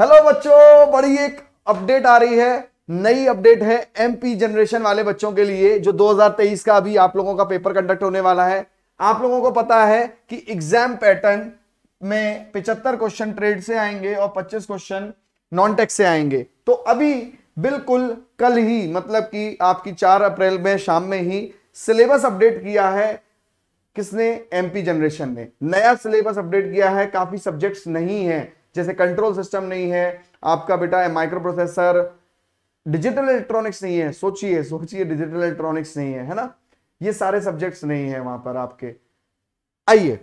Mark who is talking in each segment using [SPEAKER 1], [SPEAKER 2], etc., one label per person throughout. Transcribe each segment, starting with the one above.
[SPEAKER 1] hello बच्चों बड़ी एक अपडेट आ रही है नई अपडेट है एमपी जनरेशन वाले बच्चों के लिए जो 2023 का अभी आप लोगों का पेपर कंडक्ट होने वाला है आप लोगों को पता है कि एग्जाम पैटर्न में 75 क्वेश्चन ट्रेड से आएंगे और 25 क्वेश्चन नॉन टेक्स से आएंगे तो अभी बिल्कुल कल ही मतलब कि आपकी 4 अप्रैल में शाम में ही सिलेबस अपडेट किया है किसने एमपी जनरेशन ने नया सिलेबस अपडेट किया है काफी सब्जेक्ट्स नहीं है जैसे कंट्रोल सिस्टम नहीं है आपका बेटा है माइक्रो प्रोसेसर डिजिटल इलेक्ट्रॉनिक्स नहीं है सोचिए सोचिए डिजिटल इलेक्ट्रॉनिक्स नहीं है है ना ये सारे सब्जेक्ट्स नहीं है वहां पर आपके आइए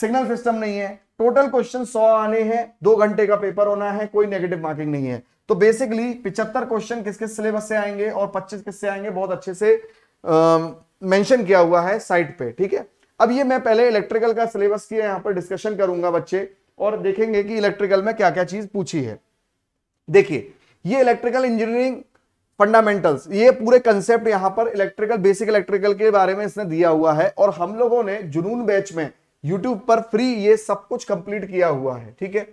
[SPEAKER 1] सिग्नल सिस्टम नहीं है टोटल क्वेश्चन सौ आने हैं दो घंटे का पेपर होना है कोई नेगेटिव मार्किंग नहीं है तो बेसिकली पिछहत्तर क्वेश्चन किस किस सिलेबस से आएंगे और पच्चीस किससे आएंगे बहुत अच्छे से मैंशन किया हुआ है साइट पे ठीक है अब ये मैं पहले इलेक्ट्रिकल का सिलेबस की यहाँ पर डिस्कशन करूंगा बच्चे और देखेंगे कि इलेक्ट्रिकल में क्या क्या चीज पूछी है देखिए ये इलेक्ट्रिकल इंजीनियरिंग फंडामेंटल्स ये पूरे कंसेप्ट यहां पर इलेक्ट्रिकल बेसिक इलेक्ट्रिकल के बारे में इसने दिया हुआ है और हम लोगों ने जुनून बैच में यूट्यूब पर फ्री ये सब कुछ कंप्लीट किया हुआ है ठीक है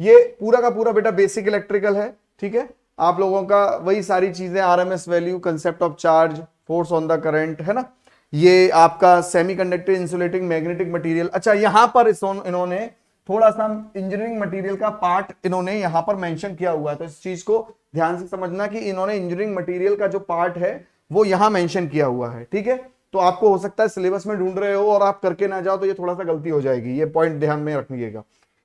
[SPEAKER 1] ये पूरा का पूरा बेटा बेसिक इलेक्ट्रिकल है ठीक है आप लोगों का वही सारी चीजें R M S value concept of charge force on the current है ना ये आपका सेमीकंडक्टर इंसुलेटिंग मैग्नेटिक मटेरियल अच्छा यहां पर इन्होंने थोड़ा सा इंजीनियरिंग मटेरियल का पार्ट इन्होंने यहां पर मेंशन किया हुआ है तो इस चीज को ध्यान से समझना कि इन्होंने इंजीनियरिंग मटेरियल का जो पार्ट है वो यहां मेंशन किया हुआ है ठीक है तो आपको हो सकता है सिलेबस में ढूंढ रहे हो और आप करके ना जाओ तो ये थोड़ा सा गलती हो जाएगी ये पॉइंट ध्यान में रखिएगा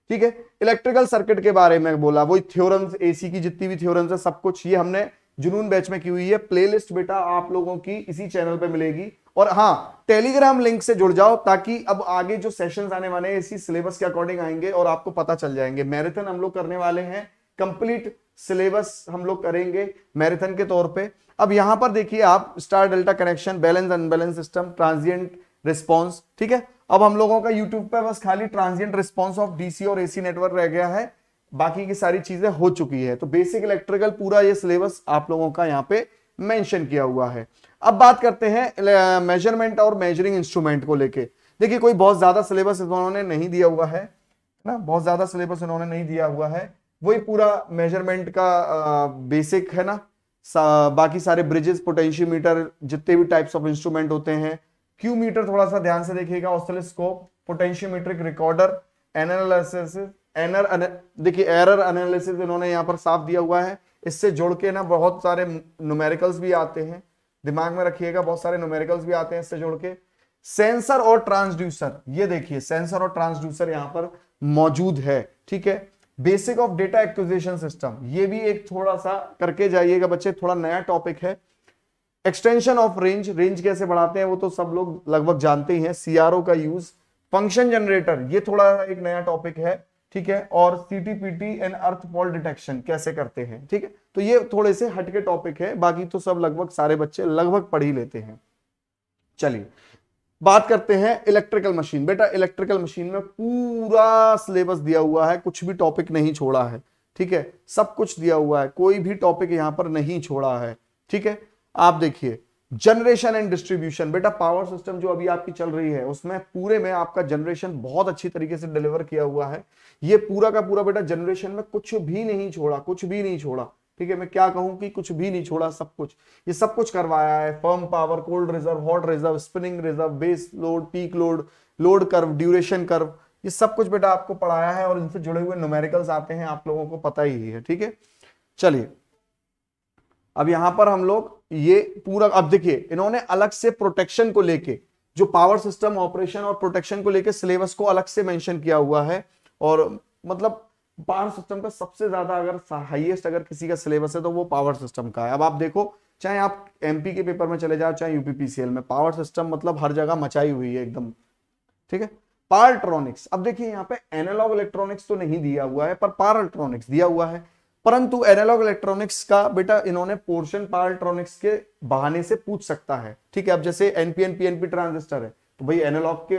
[SPEAKER 1] ठीक है इलेक्ट्रिकल सर्किट के बारे में बोला वही थ्योरम्स एसी की जितनी भी थ्योरम्स है सब कुछ ये हमने जुनून बैच में की हुई है प्लेलिस्ट बेटा आप लोगों की इसी चैनल पे मिलेगी और हाँ टेलीग्राम लिंक से जुड़ जाओ ताकि अब आगे जो सेशंस आने वाले हैं इसी सिलेबस के अकॉर्डिंग आएंगे और आपको पता चल जाएंगे मैराथन हम लोग करने वाले हैं कंप्लीट सिलेबस हम लोग करेंगे मैराथन के तौर पे अब यहां पर देखिए आप star delta connection balance unbalance system transient response ठीक है अब हम लोगों का यूट्यूब पर बस खाली ट्रांजियंट रिस्पॉन्स ऑफ डीसी और एसी नेटवर्क रह गया है बाकी की सारी चीजें हो चुकी है तो बेसिक इलेक्ट्रिकल पूरा ये सिलेबस आप लोगों का यहाँ पे मेंशन किया हुआ है अब बात करते हैं मेजरमेंट और मेजरिंग इंस्ट्रूमेंट को लेके देखिए कोई बहुत ज्यादा सिलेबस इन्होंने नहीं दिया हुआ है ना बहुत ज्यादा सिलेबस इन्होंने नहीं दिया हुआ है वही पूरा मेजरमेंट का बेसिक है ना सा, बाकी सारे ब्रिजेस पोटेंशियोमीटर जितने भी टाइप्स ऑफ इंस्ट्रूमेंट होते हैं क्यू मीटर थोड़ा सा ध्यान से देखिएगा ऑसलेस्कोप पोटेंशियोमीट्रिक रिकॉर्डर एनालिस एनर देखिए एरर एनालिसिस इन्होंने यहाँ पर साफ दिया हुआ है इससे जुड़ के ना बहुत सारे न्यूमेरिकल्स भी आते हैं दिमाग में रखिएगा बहुत सारे न्यूमेरिकल्स भी आते हैं इससे जोड़ के सेंसर और ट्रांसड्यूसर ये देखिए सेंसर और ट्रांसड्यूसर यहाँ पर मौजूद है ठीक है basic of data acquisition system ये भी एक थोड़ा सा करके जाइएगा बच्चे थोड़ा नया टॉपिक है एक्सटेंशन ऑफ रेंज रेंज कैसे बढ़ाते हैं वो तो सब लोग लगभग जानते ही हैं सीआरओ का यूज फंक्शन जनरेटर ये थोड़ा एक नया टॉपिक है ठीक है और CT PT and earth fault detection कैसे करते हैं ठीक है तो ये थोड़े से हटके टॉपिक है बाकी तो सब लगभग सारे बच्चे लगभग पढ़ ही लेते हैं चलिए बात करते हैं इलेक्ट्रिकल मशीन बेटा इलेक्ट्रिकल मशीन में पूरा सिलेबस दिया हुआ है कुछ भी टॉपिक नहीं छोड़ा है ठीक है सब कुछ दिया हुआ है कोई भी टॉपिक यहां पर नहीं छोड़ा है ठीक है आप देखिए जनरेशन एंड डिस्ट्रीब्यूशन बेटा पावर सिस्टम जो अभी आपकी चल रही है उसमें पूरे में आपका जनरेशन बहुत अच्छी तरीके से डिलीवर किया हुआ है ये पूरा का पूरा बेटा जनरेशन में कुछ भी नहीं छोड़ा कुछ भी नहीं छोड़ा ठीक है मैं क्या कहूं कि कुछ भी नहीं छोड़ा सब कुछ ये सब कुछ करवाया है firm power cold reserve hot reserve spinning reserve base load peak load load curve duration curve ये सब कुछ बेटा आपको पढ़ाया है और इनसे जुड़े हुए न्यूमेरिकल्स आते हैं आप लोगों को पता ही है ठीक है चलिए अब यहां पर हम लोग ये पूरा अब देखिए इन्होंने अलग से प्रोटेक्शन को लेके जो पावर सिस्टम ऑपरेशन और प्रोटेक्शन को लेके सिलेबस को अलग से मेंशन किया हुआ है और मतलब पावर सिस्टम का सबसे ज्यादा अगर हाईएस्ट अगर किसी का सिलेबस है तो वो पावर सिस्टम का है अब आप देखो चाहे आप एमपी के पेपर में चले जाओ चाहे यूपीपीसीएल में पावर सिस्टम मतलब हर जगह मचाई हुई है एकदम ठीक है पावर अब देखिए यहाँ पे एनालॉग इलेक्ट्रॉनिक्स तो नहीं दिया हुआ है पर पावर दिया हुआ है परंतु एनालॉग इलेक्ट्रॉनिक्स का बेटा इन्होंने पोर्शन पावर इलेक्ट्रॉनिक्स के बहाने से पूछ सकता है ठीक है अब जैसे एनपीएन पीएनपी ट्रांजिस्टर है तो भाई एनालॉग के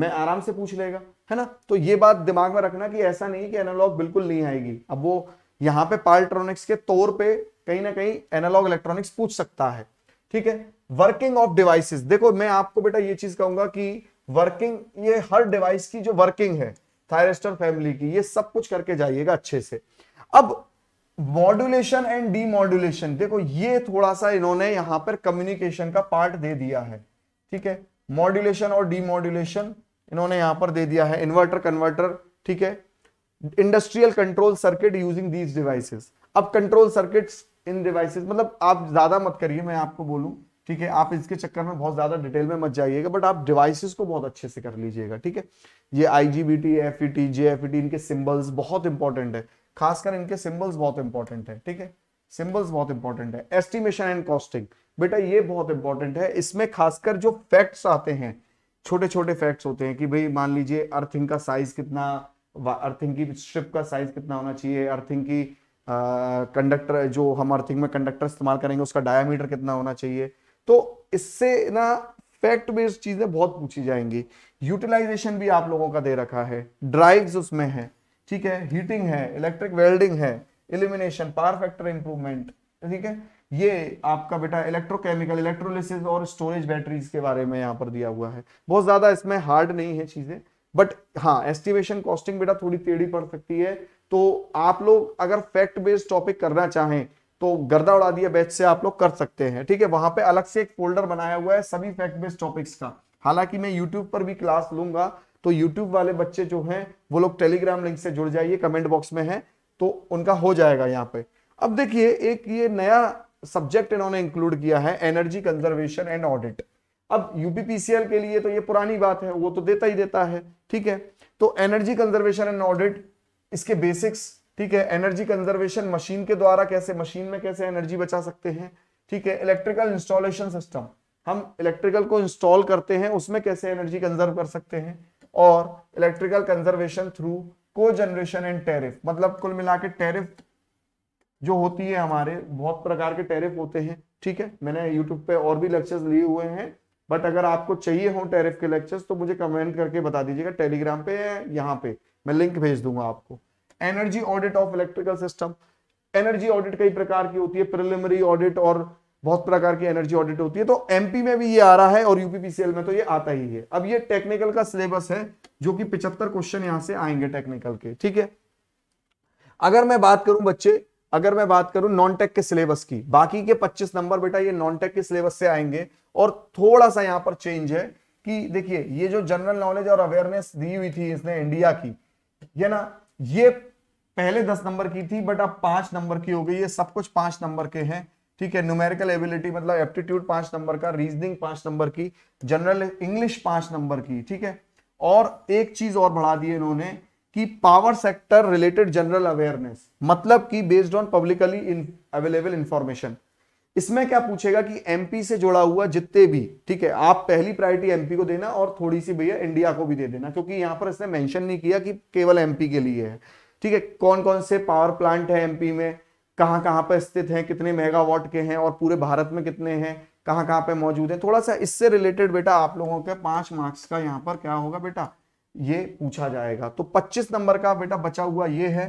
[SPEAKER 1] मैं आराम से पूछ लेगा है ना तो ये बात दिमाग में रखना कि ऐसा नहीं कि एनालॉग बिल्कुल नहीं आएगी अब वो यहाँ पे पावर इलेक्ट्रॉनिक्स के तौर पर कहीं ना कहीं एनालॉग इलेक्ट्रॉनिक्स पूछ सकता है ठीक है वर्किंग ऑफ डिवाइसिस देखो मैं आपको बेटा ये चीज कहूंगा कि वर्किंग ये हर डिवाइस की जो वर्किंग है थायरेस्टर फैमिली की ये सब कुछ करके जाइएगा अच्छे से अब मॉड्यूलेशन एंड डीमॉड्यूलेशन देखो ये थोड़ा सा इन्होंने यहां पर कम्युनिकेशन का पार्ट दे दिया है ठीक है मॉड्यूलेशन और डीमॉड्यूलेशन इन्होंने यहां पर दे दिया है इन्वर्टर कन्वर्टर ठीक है industrial control circuit using these devices अब कंट्रोल सर्किट्स इन डिवाइसेस मतलब आप ज्यादा मत करिए मैं आपको बोलूं ठीक है आप इसके चक्कर में बहुत ज्यादा डिटेल में मत जाइएगा बट आप डिवाइसेस को बहुत अच्छे से कर लीजिएगा ठीक है ये आईजीबीटी एफईटी जेएफईटी इनके सिंबल्स बहुत इंपॉर्टेंट है खासकर इनके सिंबल्स बहुत इंपॉर्टेंट है ठीक है सिंबल्स बहुत इंपॉर्टेंट है एस्टिमेशन एंड कॉस्टिंग बेटा ये बहुत इंपॉर्टेंट है इसमें खासकर जो फैक्ट्स आते हैं छोटे छोटे फैक्ट्स होते हैं कि भाई मान लीजिए अर्थिंग का साइज कितना अर्थिंग की स्ट्रिप का साइज कितना होना चाहिए अर्थिंग की कंडक्टर जो हम अर्थिंग में कंडक्टर इस्तेमाल करेंगे उसका डायामीटर कितना होना चाहिए तो इससे ना फैक्ट बेस्ड चीजें बहुत पूछी जाएंगी यूटिलाइजेशन भी आप लोगों का दे रखा है ड्राइव्स उसमें है ठीक है हीटिंग है इलेक्ट्रिक वेल्डिंग है इलिमिनेशन पावर फैक्टर इंप्रूवमेंट ठीक है ये आपका बेटा इलेक्ट्रोकेमिकल इलेक्ट्रोलिसिस और स्टोरेज बैटरीज के बारे में यहाँ पर दिया हुआ है बहुत ज्यादा इसमें हार्ड नहीं है चीजें बट हाँ एस्टिमेशन कॉस्टिंग बेटा थोड़ी टेढ़ी पड़ सकती है तो आप लोग अगर फैक्ट बेस्ड टॉपिक करना चाहें तो गर्दा उड़ा दिया बैच से आप लोग कर सकते हैं ठीक है वहां पे अलग से एक फोल्डर बनाया हुआ है सभी फैक्ट बेस्ड टॉपिक्स का हालांकि मैं यूट्यूब पर भी क्लास लूंगा तो यूट्यूब वाले बच्चे जो हैं वो लोग टेलीग्राम लिंक से जुड़ जाइए कमेंट बॉक्स में है तो उनका हो जाएगा यहाँ पे अब देखिए एक ये नया सब्जेक्ट इन्होंने इंक्लूड किया है एनर्जी कंजर्वेशन एंड ऑडिट अब यूपीपीसीएल के लिए तो ये पुरानी बात है वो तो देता ही देता है ठीक है तो एनर्जी कंजर्वेशन एंड ऑडिट इसके बेसिक्स ठीक है एनर्जी कंजर्वेशन मशीन के द्वारा कैसे मशीन में कैसे एनर्जी बचा सकते हैं ठीक है इलेक्ट्रिकल इंस्टॉलेशन सिस्टम हम इलेक्ट्रिकल को इंस्टॉल करते हैं उसमें कैसे एनर्जी कंजर्व कर सकते हैं और इलेक्ट्रिकल कंजर्वेशन थ्रू को जनरेशन एंड टेरिफ मतलब कुल मिला के टेरिफ जो होती है हमारे बहुत प्रकार के टेरिफ होते हैं ठीक है मैंने यूट्यूब पे और भी लेक्चर्स लिए हुए हैं बट अगर आपको चाहिए हो टेरिफ के लेक्चर्स तो मुझे कमेंट करके बता दीजिएगा टेलीग्राम पे या यहाँ पे मैं लिंक भेज दूंगा आपको energy audit of electrical system energy audit कई प्रकार की होती है प्रिलिमिनरी ऑडिट और बहुत प्रकार की एनर्जी ऑडिट होती है तो एमपी में भी ये आ रहा है और यूपीपीसीएल में तो ये आता ही है अब ये टेक्निकल का सिलेबस है जो कि पिछहत्तर क्वेश्चन यहां से आएंगे टेक्निकल के ठीक है अगर मैं बात करूं बच्चे अगर मैं बात करूं नॉन टेक के सिलेबस की बाकी के 25 नंबर बेटा ये नॉन टेक के सिलेबस से आएंगे और थोड़ा सा यहां पर चेंज है कि देखिए ये जो जनरल नॉलेज और अवेयरनेस दी हुई थी इसने इंडिया की ये ना ये पहले दस नंबर की थी बट अब पांच नंबर की हो गई है सब कुछ पांच नंबर के हैं ठीक है न्यूमेरिकल एबिलिटी मतलब एप्टीट्यूड पांच नंबर का रीजनिंग पांच नंबर की जनरल इंग्लिश पांच नंबर की ठीक है और एक चीज और बढ़ा दी इन्होंने कि power sector related general awareness मतलब कि based on publicly available information इसमें क्या पूछेगा कि एमपी से जुड़ा हुआ जितने भी ठीक है आप पहली प्रायोरिटी एमपी को देना और थोड़ी सी भैया इंडिया को भी दे देना क्योंकि यहां पर इसने मेंशन नहीं किया कि केवल एमपी के लिए है ठीक है कौन कौन से पावर प्लांट है एमपी में कहाँ कहाँ पर स्थित हैं कितने मेगावाट के हैं और पूरे भारत में कितने हैं कहाँ कहाँ पे मौजूद है थोड़ा सा इससे रिलेटेड बेटा आप लोगों के पांच मार्क्स का यहाँ पर क्या होगा बेटा ये पूछा जाएगा तो 25 नंबर का बेटा बचा हुआ ये है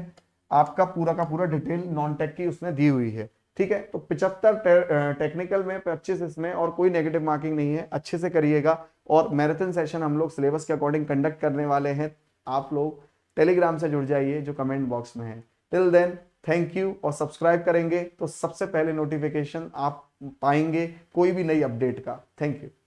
[SPEAKER 1] आपका पूरा का पूरा डिटेल नॉन टेक की उसने दी हुई है ठीक है तो पिचहत्तर टेक्निकल में पच्चीस इसमें और कोई नेगेटिव मार्किंग नहीं है अच्छे से करिएगा और मैराथन सेशन हम लोग सिलेबस के अकॉर्डिंग कंडक्ट करने वाले हैं आप लोग टेलीग्राम से जुड़ जाइए जो कमेंट बॉक्स में है टिल देन थैंक यू और सब्सक्राइब करेंगे तो सबसे पहले नोटिफिकेशन आप पाएंगे कोई भी नई अपडेट का थैंक यू